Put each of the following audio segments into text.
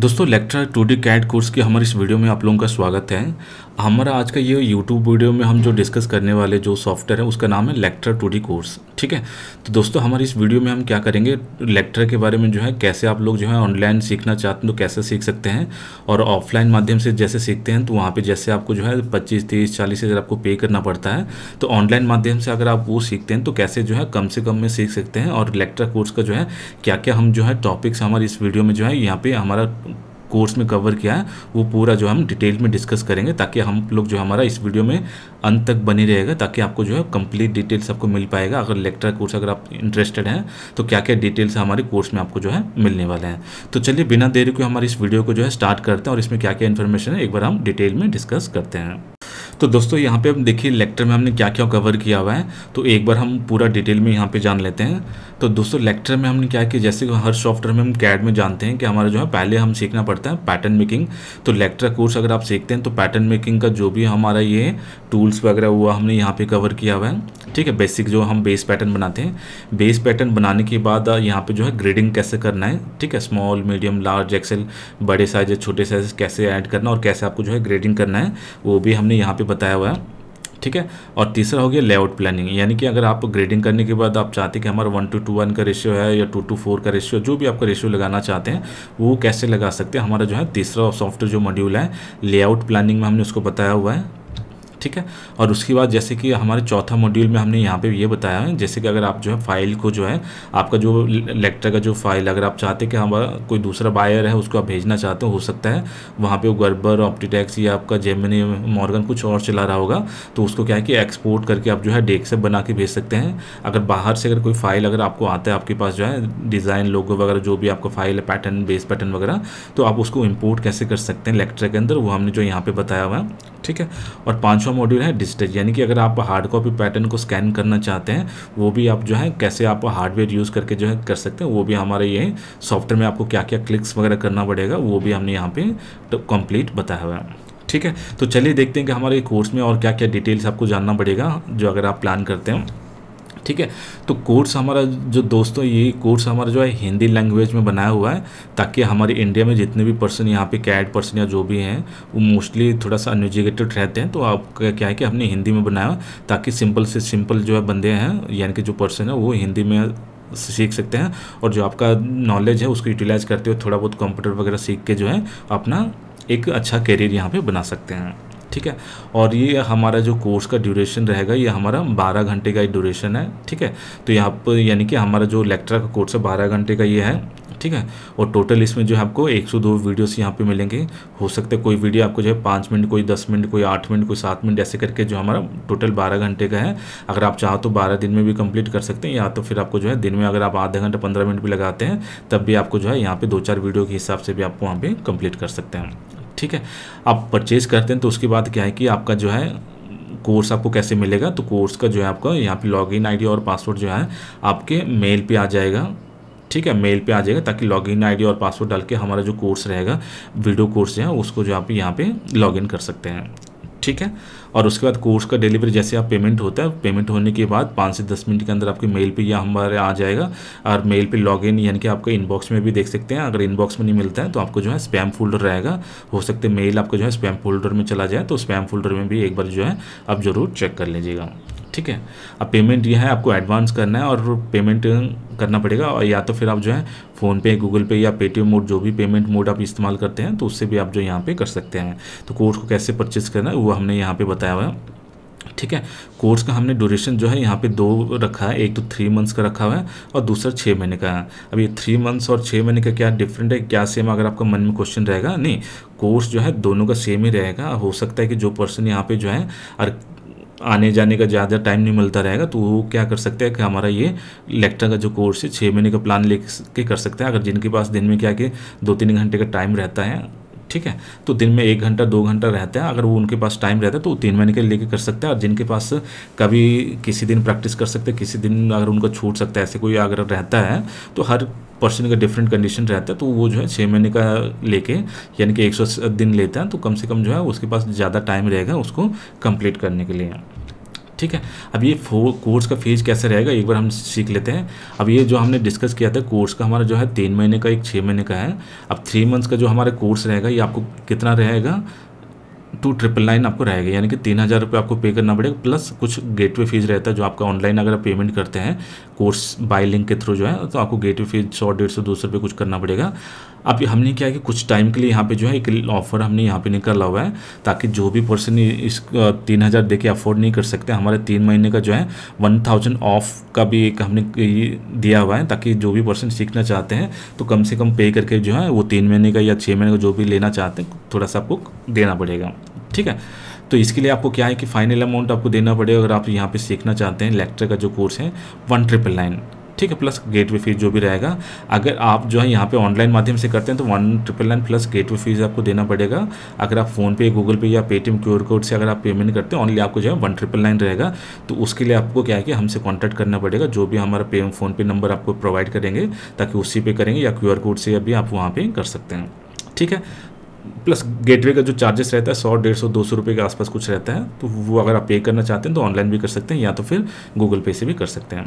दोस्तों Lectra two D CAD course की हमारे इस वीडियो में आप लोगों का स्वागत है हमारा आज का ये यूट्यूब वीडियो में हम जो डिस्कस करने वाले जो सॉफ्टवेयर है उसका नाम है लेक्चर टू डी कोर्स ठीक है तो दोस्तों हमारे इस वीडियो में हम क्या करेंगे लेक्चर के बारे में जो है कैसे आप लोग जो है ऑनलाइन सीखना चाहते हैं तो कैसे सीख सकते हैं और ऑफलाइन माध्यम से जैसे सीखते हैं तो वहाँ पर जैसे आपको जो है पच्चीस तीस चालीस हज़ार आपको पे करना पड़ता है तो ऑनलाइन माध्यम से अगर आप वो सीखते हैं तो कैसे जो है कम से कम में सीख सकते हैं और लेक्चर कोर्स का जो है क्या क्या हम जो है टॉपिक्स हमारे इस वीडियो में जो है यहाँ पर हमारा कोर्स में कवर किया है वो पूरा जो हम डिटेल में डिस्कस करेंगे ताकि हम लोग जो हमारा इस वीडियो में अंत तक बनी रहेगा ताकि आपको जो है कंप्लीट डिटेल्स आपको मिल पाएगा अगर लेक्चर कोर्स अगर आप इंटरेस्टेड हैं तो क्या क्या डिटेल्स हमारे कोर्स में आपको जो है मिलने वाले हैं तो चलिए बिना देर के हमारे इस वीडियो को जो है स्टार्ट करते हैं और इसमें क्या क्या इन्फॉर्मेशन है एक बार हम डिटेल में डिस्कस करते हैं तो दोस्तों यहाँ पे हम देखिए लेक्चर में हमने क्या क्या कवर किया हुआ है तो एक बार हम पूरा डिटेल में यहाँ पे जान लेते हैं तो दोस्तों लेक्चर में हमने क्या किया जैसे कि हर सॉफ्टवेयर में हम कैड में जानते हैं कि हमारा जो है पहले हम सीखना पड़ता है पैटर्न मेकिंग तो लेक्चर कोर्स अगर आप सीखते हैं तो पैटर्न मेकिंग का जो भी हमारा ये टूल्स वगैरह हुआ हमने यहाँ पर कवर किया हुआ है ठीक है बेसिक जो हम बेस पैटर्न बनाते हैं बेस पैटर्न बनाने के बाद यहाँ पे जो है ग्रेडिंग कैसे करना है ठीक है स्मॉल मीडियम लार्ज एक्सेल बड़े साइज छोटे साइज कैसे ऐड करना और कैसे आपको जो है ग्रेडिंग करना है वो भी हमने यहाँ पे बताया हुआ है ठीक है और तीसरा हो गया लेआउट प्लानिंग यानी कि अगर आप ग्रेडिंग करने के बाद आप चाहते हैं कि हमारा वन टू टू वन का रेशियो है या टू टू फोर का रेशियो जो भी आपका रेशियो लगाना चाहते हैं वो कैसे लगा सकते हैं हमारा जो है तीसरा सॉफ्टवेयर जो मॉड्यूल है लेआउट प्लानिंग में हमने उसको बताया हुआ है ठीक है और उसके बाद जैसे कि हमारे चौथा मॉड्यूल में हमने यहाँ पे ये बताया है जैसे कि अगर आप जो है फाइल को जो है आपका जो लेक्टर का जो फाइल अगर आप चाहते कि हमारा कोई दूसरा बायर है उसको आप भेजना चाहते हो हो सकता है वहाँ पे गर्बर ऑप्टीटैक्स या आपका जेमिनी मॉर्गन कुछ और चला रहा होगा तो उसको क्या है कि एक्सपोर्ट करके आप जो है डेक्सअप बना के भेज सकते हैं अगर बाहर से अगर कोई फाइल अगर आपको आता है आपके पास जो है डिज़ाइन लोगो वगैरह जो भी आपका फाइल है पैटर्न बेस पैटर्न वगैरह तो आप उसको इम्पोर्ट कैसे कर सकते हैं लेक्चर के अंदर वो हमने जो यहाँ पे बताया हुआ है ठीक है और पाँचवा दूसरा मॉड्यूल है डिजिटल यानी कि अगर आप हार्ड कॉपी पैटर्न को स्कैन करना चाहते हैं वो भी आप जो है कैसे आप हार्डवेयर यूज़ करके जो है कर सकते हैं वो भी हमारे ये सॉफ्टवेयर में आपको क्या क्या क्लिक्स वगैरह करना पड़ेगा वो भी हमने यहाँ पे कंप्लीट तो बताया हुआ है ठीक है तो चलिए देखते हैं कि हमारे कोर्स में और क्या क्या डिटेल्स आपको जानना पड़ेगा जो अगर आप प्लान करते हैं ठीक है तो कोर्स हमारा जो दोस्तों ये कोर्स हमारा जो है हिंदी लैंग्वेज में बनाया हुआ है ताकि हमारे इंडिया में जितने भी पर्सन यहाँ पे कैड पर्सन या जो भी हैं वो मोस्टली थोड़ा सा अनएजुकेटेड रहते हैं तो आपका क्या है कि हमने हिंदी में बनाया ताकि सिंपल से सिंपल जो है बंदे हैं यानी कि जो पर्सन है वो हिंदी में सीख सकते हैं और जो आपका नॉलेज है उसको यूटिलाइज करते हुए थोड़ा बहुत कंप्यूटर वगैरह सीख के जो है अपना एक अच्छा करियर यहाँ पर बना सकते हैं ठीक है और ये हमारा जो कोर्स का ड्यूरेशन रहेगा ये हमारा बारह घंटे का ड्यूरेशन है ठीक है तो यहाँ पर यानी कि हमारा जो लेक्चर का कोर्स है बारह घंटे का ये है ठीक है और टोटल इसमें जो है आपको 102 वीडियोस यहाँ पे मिलेंगे हो सकता है कोई वीडियो आपको जो है पाँच मिनट कोई दस मिनट कोई आठ मिनट कोई सात मिनट ऐसे करके जो हमारा टोटल बारह घंटे का है अगर आप चाहो तो बारह दिन में भी कंप्लीट कर सकते हैं या तो फिर आपको जो है दिन में अगर आप आधा घंटा पंद्रह मिनट भी लगाते हैं तब भी आपको जो है यहाँ पर दो चार वीडियो के हिसाब से भी आपको वहाँ पर कंप्लीट कर सकते हैं ठीक है आप परचेज करते हैं तो उसके बाद क्या है कि आपका जो है कोर्स आपको कैसे मिलेगा तो कोर्स का जो है आपका यहाँ पे लॉगिन आईडी और पासवर्ड जो है आपके मेल पे आ जाएगा ठीक है मेल पे आ जाएगा ताकि लॉगिन आईडी और पासवर्ड डाल के हमारा जो कोर्स रहेगा वीडियो कोर्स है उसको जो आप यहाँ पे लॉगिन कर सकते हैं ठीक है और उसके बाद कोर्स का डिलीवरी जैसे आप पेमेंट होता है पेमेंट होने के बाद पाँच से दस मिनट के अंदर आपके मेल पे या हमारे आ जाएगा और मेल पे लॉगिन यानी कि आपका इनबॉक्स में भी देख सकते हैं अगर इनबॉक्स में नहीं मिलता है तो आपको जो है स्पैम फोल्डर रहेगा हो सकते मेल आपका जो है स्पैम फोल्डर में चला जाए तो स्पैम फोल्डर में भी एक बार जो है आप ज़रूर चेक कर लीजिएगा ठीक है अब पेमेंट ये है आपको एडवांस करना है और पेमेंट करना पड़ेगा और या तो फिर आप जो है फ़ोनपे गूगल पे या पेटीएम मोड जो भी पेमेंट मोड आप इस्तेमाल करते हैं तो उससे भी आप जो यहाँ पे कर सकते हैं तो कोर्स को कैसे परचेज़ करना है वो हमने यहाँ पे बताया हुआ है ठीक है कोर्स का हमने ड्यूरेशन जो है यहाँ पे दो रखा है एक तो थ्री मंथ्स का रखा हुआ है और दूसरा छः महीने का है अब ये थ्री मंथ्स और छः महीने का क्या डिफरेंट है क्या सेम अगर आपका मन में क्वेश्चन रहेगा नहीं कोर्स जो है दोनों का सेम ही रहेगा हो सकता है कि जो पर्सन यहाँ पे जो है आने जाने का ज़्यादा टाइम नहीं मिलता रहेगा तो वो क्या कर सकते हैं कि हमारा ये लेक्चर का जो कोर्स है छः महीने का प्लान ले के कर सकते हैं अगर जिनके पास दिन में क्या कि दो तीन घंटे का टाइम रहता है ठीक है तो दिन में एक घंटा दो घंटा रहता है अगर वो उनके पास टाइम रहता है तो वो तीन महीने के लेके कर सकते हैं और जिनके पास कभी किसी दिन प्रैक्टिस कर सकते हैं किसी दिन अगर उनका छूट सकता है ऐसे कोई अगर रहता है तो हर पर्सन का डिफरेंट कंडीशन रहता है तो वो जो है छः महीने का लेके यानी कि एक सौ दिन लेता है तो कम से कम जो है उसके पास ज़्यादा टाइम रहेगा उसको कंप्लीट करने के लिए ठीक है अब ये कोर्स का फीस कैसे रहेगा एक बार हम सीख लेते हैं अब ये जो हमने डिस्कस किया था कोर्स का हमारा जो है तीन महीने का एक छः महीने का है अब थ्री मंथ्स का जो हमारा कोर्स रहेगा ये आपको कितना रहेगा टू ट्रिपल नाइन आपको रहेगा यानी कि तीन हज़ार रुपये आपको पे करना पड़ेगा प्लस कुछ गेटवे फीस रहता है जो आपका ऑनलाइन अगर आप पेमेंट करते हैं कोर्स बाय लिंक के थ्रू जो है तो आपको गेटवे फीस सौ डेढ़ सौ दो सौ रुपये कुछ करना पड़ेगा अब हमने क्या है कि कुछ टाइम के लिए यहाँ पे जो है एक ऑफर हमने यहाँ पे निकाला हुआ है ताकि जो भी पर्सन इस तीन हज़ार दे के अफोर्ड नहीं कर सकते हमारे तीन महीने का जो है वन थाउजेंड ऑफ का भी एक हमने दिया हुआ है ताकि जो भी पर्सन सीखना चाहते हैं तो कम से कम पे करके जो है वो तीन महीने का या छः महीने का जो भी लेना चाहते हैं थोड़ा सा आपको देना पड़ेगा ठीक है तो इसके लिए आपको क्या है कि फाइनल अमाउंट आपको देना पड़ेगा अगर आप यहाँ पे सीखना चाहते हैं लेक्चर का जो कोर्स है वन ट्रिपल नाइन ठीक है प्लस गेटवे फीस जो भी रहेगा अगर आप जो है यहाँ पे ऑनलाइन माध्यम से करते हैं तो one triple nine plus gateway fees आपको देना पड़ेगा अगर आप फोन पे गूगल पे या पेटीएम क्यू आर कोड से अगर आप पेमेंट करते हैं ऑनली आपको जो है वन ट्रिपल नाइन रहेगा तो उसके लिए आपको क्या है कि हमसे कॉन्टैक्ट करना पड़ेगा जो भी हमारा पे फ़ोनपे नंबर आपको प्रोवाइड करेंगे ताकि उसी पे करेंगे या क्यू कोड से भी आप वहाँ पर कर सकते हैं ठीक है प्लस गेटवे का जो चार्जेस रहता है सौ डेढ़ सौ दो सौ रुपये के आसपास कुछ रहता है तो वो अगर आप पे करना चाहते हैं तो ऑनलाइन भी कर सकते हैं या तो फिर गूगल पे से भी कर सकते हैं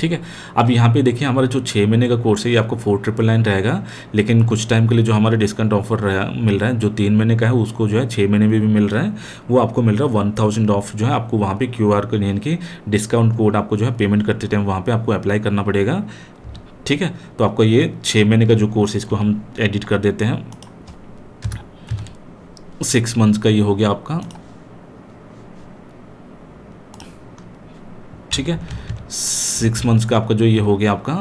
ठीक है अब यहाँ पे देखिए हमारा जो छः महीने का कोर्स है ये आपको फोर ट्रिपल नाइन रहेगा लेकिन कुछ टाइम के लिए जो हमारे डिस्काउंट ऑफर मिल रहा है जो तीन महीने का है उसको जो है छः महीने में भी मिल रहा है वो आपको मिल रहा है वन थाउजेंड ऑफ जो है आपको वहाँ पे क्यू आर कोड यानी कि डिस्काउंट कोड आपको जो है पेमेंट करते टाइम वहाँ पर आपको अप्लाई करना पड़ेगा ठीक है तो आपको ये छः महीने का जो कोर्स है इसको हम एडिट कर देते हैं सिक्स मंथ्स का ये हो गया आपका ठीक है सिक्स मंथ्स का आपका जो ये हो गया आपका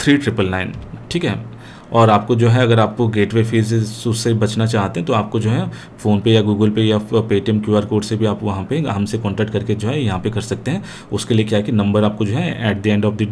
थ्री ट्रिपल नाइन ठीक है और आपको जो है अगर आपको गेटवे फीस उससे बचना चाहते हैं तो आपको जो है फ़ोनपे या गूगल पे या पेटीएम क्यूआर कोड से भी आप वहाँ पे हमसे कांटेक्ट करके जो है यहाँ पे कर सकते हैं उसके लिए क्या है कि नंबर आपको जो है at the end of the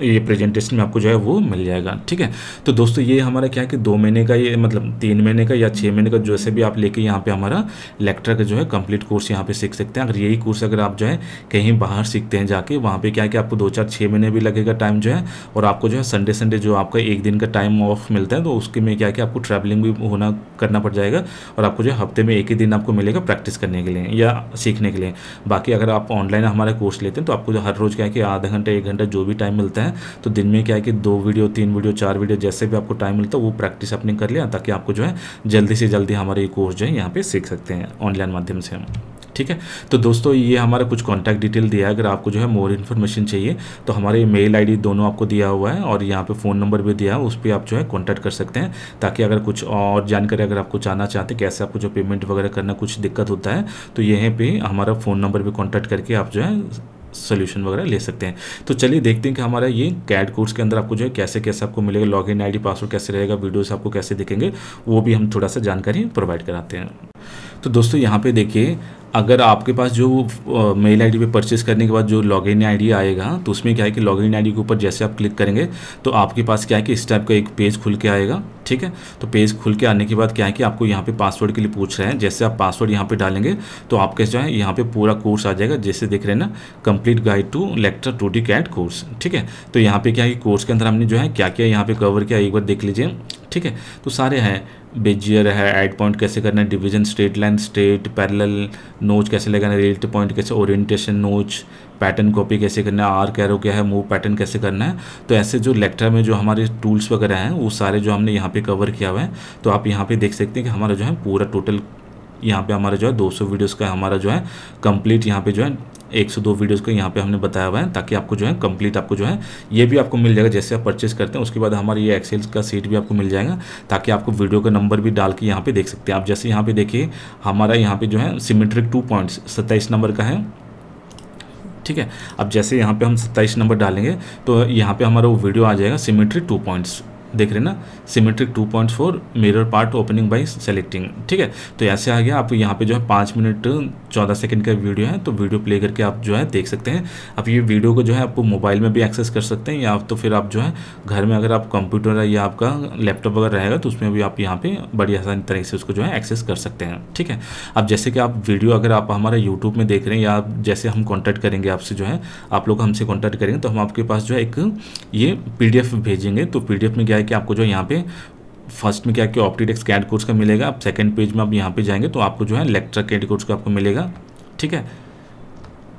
ये प्रेजेंटेशन में आपको जो है वो मिल जाएगा ठीक है तो दोस्तों ये हमारा क्या है कि दो महीने का ये मतलब तीन महीने का या छः महीने का जैसे भी आप लेके यहाँ पे हमारा लेक्टर का जो है कंप्लीट कोर्स यहाँ पे सीख सकते हैं अगर यही कोर्स अगर आप जो है कहीं बाहर सीखते हैं जाके वहाँ पे क्या है कि आपको दो चार छः महीने भी लगेगा टाइम जो है और आपको जो है संडे संडे जो आपका एक दिन का टाइम ऑफ मिलता है तो उसके में क्या है कि आपको ट्रैवलिंग भी होना करना पड़ जाएगा और आपको जो है हफ्ते में एक ही दिन आपको मिलेगा प्रैक्टिस करने के लिए या सीखने के लिए बाकी अगर आप ऑनलाइन हमारा कोर्स लेते हैं तो आपको जो हर रोज़ क्या है कि आधा घंटा एक घंटा जो भी टाइम मिलता है हैं तो दिन में क्या है कि दो वीडियो तीन वीडियो चार वीडियो जैसे भी आपको टाइम मिलता है वो प्रैक्टिस अपनी कर लिया ताकि आपको जो है जल्दी से जल्दी हमारे ये कोर्स जो है यहाँ पर सीख सकते हैं ऑनलाइन माध्यम से हम ठीक है तो दोस्तों ये हमारा कुछ कॉन्टैक्ट डिटेल दिया है अगर आपको जो है मोर इन्फॉर्मेशन चाहिए तो हमारे मेल आईडी दोनों आपको दिया हुआ है और यहाँ पे फ़ोन नंबर भी दिया है उस पर आप जो है कॉन्टैक्ट कर सकते हैं ताकि अगर कुछ और जानकारी अगर आपको जानना चाहते कैसे आपको जो पेमेंट वगैरह करना कुछ दिक्कत होता है तो यहीं पर हमारा फ़ोन नंबर पर कॉन्टैक्ट करके आप जो है सोल्यूशन वगैरह ले सकते हैं तो चलिए देखते हैं कि हमारा ये कैड कोर्स के अंदर आपको जो है कैसे कैसे आपको मिलेगा लॉग इन आई पासवर्ड कैसे रहेगा वीडियोज आपको कैसे दिखेंगे वो भी हम थोड़ा सा जानकारी प्रोवाइड कराते हैं तो दोस्तों यहाँ पे देखिए अगर आपके पास जो मेल आईडी पे परचेस करने के बाद जो लॉगिन आईडी आएगा तो उसमें क्या है कि लॉगिन आईडी के ऊपर जैसे आप क्लिक करेंगे तो आपके पास क्या है कि इस टाइप का एक पेज खुल के आएगा ठीक है तो पेज खुल के आने के बाद क्या है कि आपको यहाँ पे पासवर्ड के लिए पूछ रहे हैं जैसे आप पासवर्ड यहाँ पे डालेंगे तो आपके जो है यहाँ पे पूरा कोर्स आ जाएगा जैसे देख रहे हैं ना complete guide to Lectra two D CAD course ठीक है तो यहाँ पे क्या है कि कोर्स के अंदर हमने जो है क्या क्या यहाँ पे कवर किया एक बार देख लीजिए ठीक है तो सारे हैं बेजियर है एड पॉइंट कैसे करना है division straight line straight parallel notch कैसे लगाना रिलेटिव पॉइंट कैसे ओरिएंटेशन नोच पैटर्न कॉपी कैसे करना है आर कैरो क्या है मूव पैटर्न कैसे करना है तो ऐसे जो लेक्चर में जो हमारे टूल्स वगैरह हैं वो सारे जो हमने यहाँ पे कवर किया हुआ है तो आप यहाँ पे देख सकते हैं कि हमारा जो है पूरा टोटल यहाँ पे हमारा जो है 200 वीडियोस का हमारा जो है कंप्लीट यहाँ पे जो है एक दो वीडियोज़ को यहाँ पे हमने बताया हुआ है ताकि आपको जो है कंप्लीट आपको जो है ये भी आपको मिल जाएगा जैसे आप परचेज करते हैं उसके बाद हमारी ये एक्सेल्स का सीट भी आपको मिल जाएगा ताकि आपको वीडियो का नंबर भी डाल के यहाँ पर देख सकते हैं आप जैसे यहाँ पर देखिए हमारा यहाँ पर जो है सिमेट्रिक टू पॉइंट्स सत्ताईस नंबर का है ठीक है अब जैसे यहाँ पे हम सत्ताईस नंबर डालेंगे तो यहाँ पे हमारा वो वीडियो आ जाएगा सिमेट्री टू पॉइंट्स देख रहे हैं ना symmetric 2.4 mirror part opening by selecting ठीक है तो ऐसे आ गया आप यहाँ पे जो है पाँच मिनट चौदह सेकंड का वीडियो है तो वीडियो प्ले करके आप जो है देख सकते हैं आप ये वीडियो को जो है आप मोबाइल में भी एक्सेस कर सकते हैं या तो फिर आप जो है घर में अगर आप कंप्यूटर या आपका लैपटॉप वगैरह रहेगा तो उसमें भी आप यहाँ पर बड़ी आसानी तरीके से उसको जो है एक्सेस कर सकते हैं ठीक है अब जैसे कि आप वीडियो अगर आप हमारे यूट्यूब में देख रहे हैं या जैसे हम कॉन्टैक्ट करेंगे आपसे जो है आप लोग हमसे कॉन्टैक्ट करेंगे तो हम आपके पास जो है एक ये पी भेजेंगे तो पी में क्या है कि आपको जो यहाँ पे फर्स्ट में क्या क्या ऑप्टिटेक्स कैड कोर्स का मिलेगा आप सेकेंड पेज में आप यहाँ पे जाएंगे तो आपको जो है लेक्चर कैड कोर्स का आपको मिलेगा ठीक है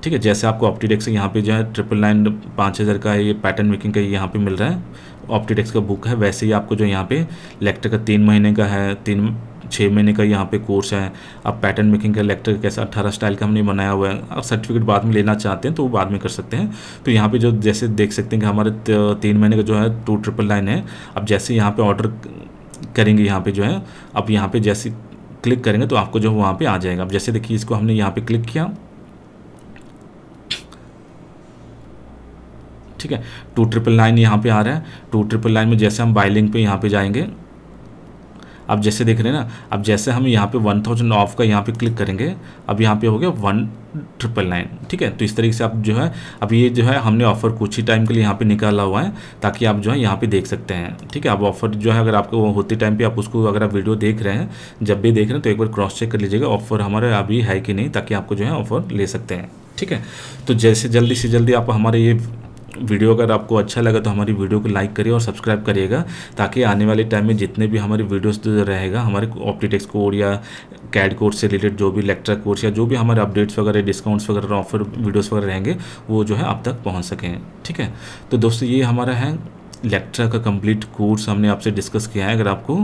ठीक है जैसे आपको ऑप्टिटेक्स यहाँ पे जो है ट्रिपल नाइन पाँच हज़ार का ये पैटर्न मेकिंग का यहाँ पे मिल रहा है ऑप्टीटेक्स का बुक है वैसे ही आपको जो यहाँ पे लेक्चर का तीन महीने का है तीन छः महीने का यहाँ पे कोर्स है आप पैटर्न मेकिंग का लेक्चर कैसा अट्ठारह स्टाइल का हमने बनाया हुआ है आप सर्टिफिकेट बाद में लेना चाहते हैं तो वो बाद में कर सकते हैं तो यहाँ पर जो जैसे देख सकते हैं कि हमारे तीन महीने का जो है टू ट्रिपल लाइन है अब जैसे यहाँ पर ऑर्डर करेंगे यहाँ पर जो है अब यहाँ पर जैसे क्लिक करेंगे तो आपको जो वहाँ पर आ जाएगा अब जैसे देखिए इसको हमने यहाँ पर क्लिक किया ठीक है टू ट्रिपल नाइन यहाँ पे आ रहा है टू ट्रिपल नाइन में जैसे हम बाइलिंग पे यहाँ पे जाएंगे आप जैसे देख रहे हैं ना अब जैसे हम यहाँ पे वन थाउजेंड ऑफ का यहाँ पे क्लिक करेंगे अब यहाँ पे हो गया वन ट्रिपल नाइन ठीक है तो इस तरीके से आप जो है अब ये जो है हमने ऑफर कुछ ही टाइम के लिए यहाँ पे निकाला हुआ है ताकि आप जो है यहाँ पे देख सकते हैं ठीक है अब ऑफर जो है अगर आपको होते टाइम पे आप उसको अगर आप वीडियो देख रहे हैं जब भी देख रहे हैं तो एक बार क्रॉस चेक कर लीजिएगा ऑफर हमारा अभी है कि नहीं ताकि आपको जो है ऑफर ले सकते हैं ठीक है तो जैसे जल्दी से जल्दी आप हमारे ये वीडियो अगर आपको अच्छा लगा तो हमारी वीडियो को लाइक करिए और सब्सक्राइब करिएगा ताकि आने वाले टाइम में जितने भी हमारी वीडियोस तो रहेगा हमारे ऑप्टिटेक्स कोड या कैड कोर्स से रिलेटेड जो भी लेक्चर कोर्स या जो भी हमारे अपडेट्स वगैरह डिस्काउंट्स वगैरह ऑफर वीडियोस वगैरह रहेंगे वो जो है आप तक पहुँच सकें ठीक है तो दोस्तों ये हमारा है लेक्चर का कंप्लीट कोर्स हमने आपसे डिस्कस किया है अगर आपको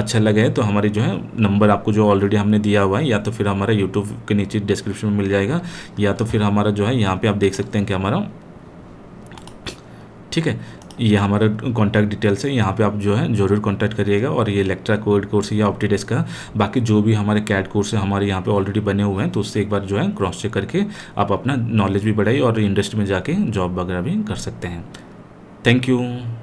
अच्छा लगे तो हमारी जो है नंबर आपको जो ऑलरेडी हमने दिया हुआ है या तो फिर हमारा यूट्यूब के नीचे डिस्क्रिप्शन में मिल जाएगा या तो फिर हमारा जो है यहाँ पे आप देख सकते हैं कि हमारा ठीक है ये हमारा कॉन्टैक्ट डिटेल्स है यहाँ पे आप जो है जरूर कॉन्टैक्ट करिएगा और ये इलेक्ट्रा कोड कोर्स या ऑप्टीडेस्क का बाकी जो भी हमारे कैट कोर्स है हमारे यहाँ पे ऑलरेडी बने हुए हैं तो उससे एक बार जो है क्रॉस चेक करके आप अपना नॉलेज भी बढ़ाइए और इंडस्ट्री में जाके जॉब वगैरह भी कर सकते हैं थैंक यू